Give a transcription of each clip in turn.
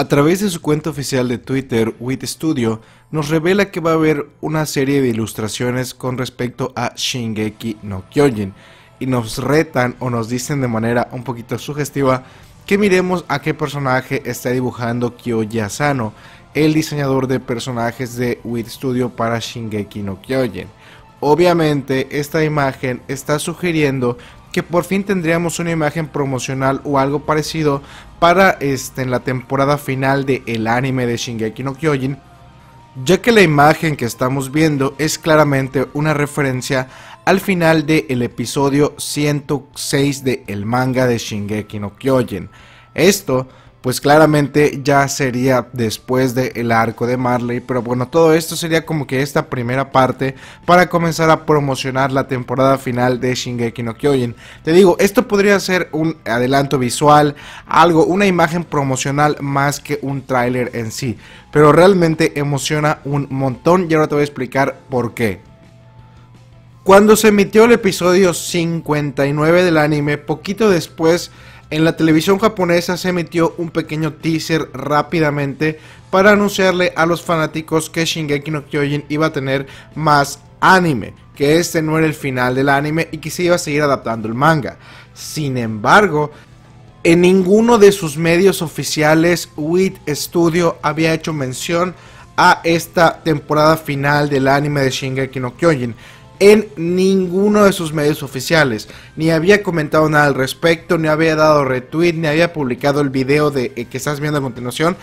A través de su cuenta oficial de Twitter, Wit Studio, nos revela que va a haber una serie de ilustraciones con respecto a Shingeki no Kyojin y nos retan o nos dicen de manera un poquito sugestiva que miremos a qué personaje está dibujando Kyoji sano el diseñador de personajes de Wit Studio para Shingeki no Kyojin. Obviamente, esta imagen está sugiriendo que por fin tendríamos una imagen promocional o algo parecido para este, en la temporada final de el anime de Shingeki no Kyojin, ya que la imagen que estamos viendo es claramente una referencia al final del episodio 106 de el manga de Shingeki no Kyojin. Esto pues claramente ya sería después del el arco de Marley. Pero bueno, todo esto sería como que esta primera parte para comenzar a promocionar la temporada final de Shingeki no Kyojin. Te digo, esto podría ser un adelanto visual, algo, una imagen promocional más que un tráiler en sí. Pero realmente emociona un montón y ahora te voy a explicar por qué. Cuando se emitió el episodio 59 del anime, poquito después en la televisión japonesa se emitió un pequeño teaser rápidamente para anunciarle a los fanáticos que Shingeki no Kyojin iba a tener más anime, que este no era el final del anime y que se iba a seguir adaptando el manga. Sin embargo, en ninguno de sus medios oficiales WIT Studio había hecho mención a esta temporada final del anime de Shingeki no Kyojin en ninguno de sus medios oficiales. Ni había comentado nada al respecto, ni había dado retweet, ni había publicado el video de, eh, que estás viendo a continuación.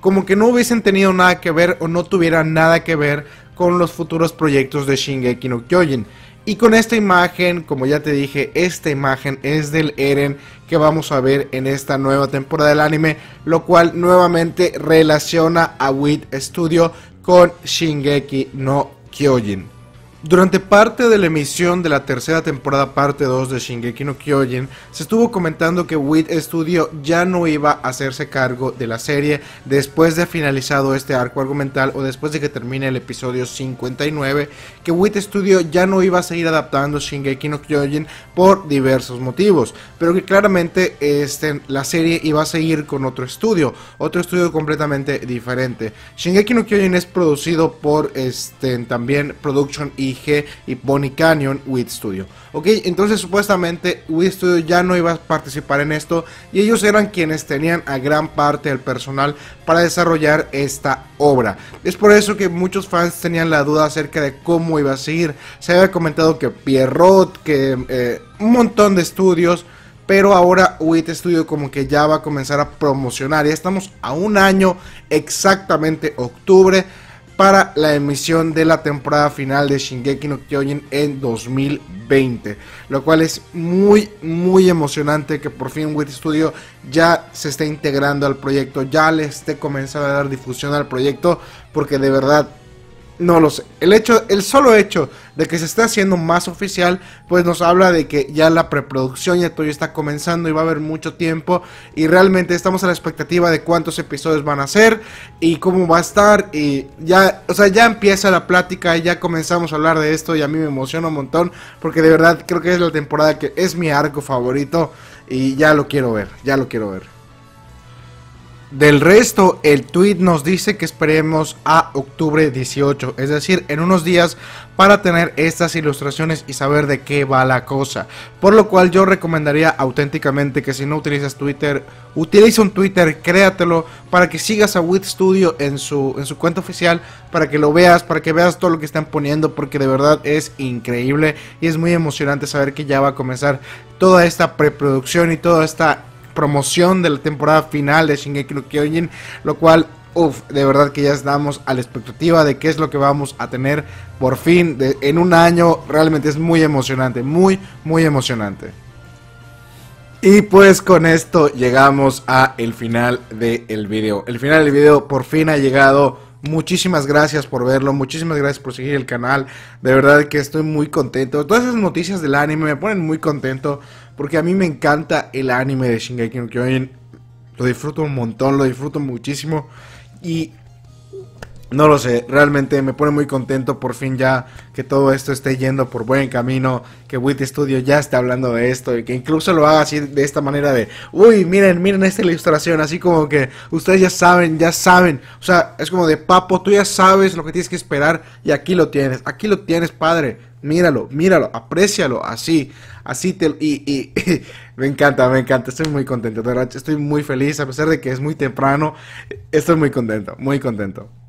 Como que no hubiesen tenido nada que ver o no tuvieran nada que ver con los futuros proyectos de Shingeki no Kyojin. Y con esta imagen, como ya te dije, esta imagen es del Eren que vamos a ver en esta nueva temporada del anime, lo cual nuevamente relaciona a WIT Studio con Shingeki no Kyojin. Durante parte de la emisión de la tercera temporada parte 2 de Shingeki no Kyojin, se estuvo comentando que WIT Studio ya no iba a hacerse cargo de la serie después de finalizado este arco argumental o después de que termine el episodio 59, que WIT Studio ya no iba a seguir adaptando Shingeki no Kyojin por diversos motivos, pero que claramente este, la serie iba a seguir con otro estudio, otro estudio completamente diferente. Shingeki no Kyojin es producido por este, también Production y y Bonnie Canyon With Studio. Ok, entonces supuestamente With Studio ya no iba a participar en esto y ellos eran quienes tenían a gran parte del personal para desarrollar esta obra. Es por eso que muchos fans tenían la duda acerca de cómo iba a seguir. Se había comentado que Pierrot, que eh, un montón de estudios pero ahora with Studio como que ya va a comenzar a promocionar. Ya estamos a un año, exactamente octubre, para la emisión de la temporada final de Shingeki no Kyojin en 2020, lo cual es muy muy emocionante que por fin Wit Studio ya se esté integrando al proyecto, ya le esté comenzando a dar difusión al proyecto, porque de verdad no lo sé. El hecho, el solo hecho de que se está haciendo más oficial, pues nos habla de que ya la preproducción ya todo está comenzando y va a haber mucho tiempo. Y realmente estamos a la expectativa de cuántos episodios van a ser y cómo va a estar. Y ya, o sea, ya empieza la plática y ya comenzamos a hablar de esto. Y a mí me emociona un montón porque de verdad creo que es la temporada que es mi arco favorito y ya lo quiero ver, ya lo quiero ver. Del resto, el tweet nos dice que esperemos a octubre 18, es decir, en unos días para tener estas ilustraciones y saber de qué va la cosa. Por lo cual yo recomendaría auténticamente que si no utilizas Twitter, utiliza un Twitter, créatelo, para que sigas a Wit Studio en su, en su cuenta oficial, para que lo veas, para que veas todo lo que están poniendo, porque de verdad es increíble y es muy emocionante saber que ya va a comenzar toda esta preproducción y toda esta promoción de la temporada final de Shingeki no Kyojin, lo cual uff, de verdad que ya estamos a la expectativa de qué es lo que vamos a tener por fin en un año. Realmente es muy emocionante, muy, muy emocionante. Y pues con esto llegamos a el final del vídeo video. El final del video por fin ha llegado Muchísimas gracias por verlo, muchísimas gracias por seguir el canal. De verdad que estoy muy contento. Todas esas noticias del anime me ponen muy contento porque a mí me encanta el anime de Shingeki no Kyojin. Lo disfruto un montón, lo disfruto muchísimo y no lo sé, realmente me pone muy contento por fin ya que todo esto esté yendo por buen camino, que Wit Studio ya esté hablando de esto y que incluso lo haga así de esta manera de, uy, miren, miren esta ilustración, así como que ustedes ya saben, ya saben, o sea, es como de papo, tú ya sabes lo que tienes que esperar y aquí lo tienes, aquí lo tienes, padre, míralo, míralo, aprécialo, así, así te... Y, y, me encanta, me encanta, estoy muy contento, de estoy muy feliz, a pesar de que es muy temprano, estoy muy contento, muy contento.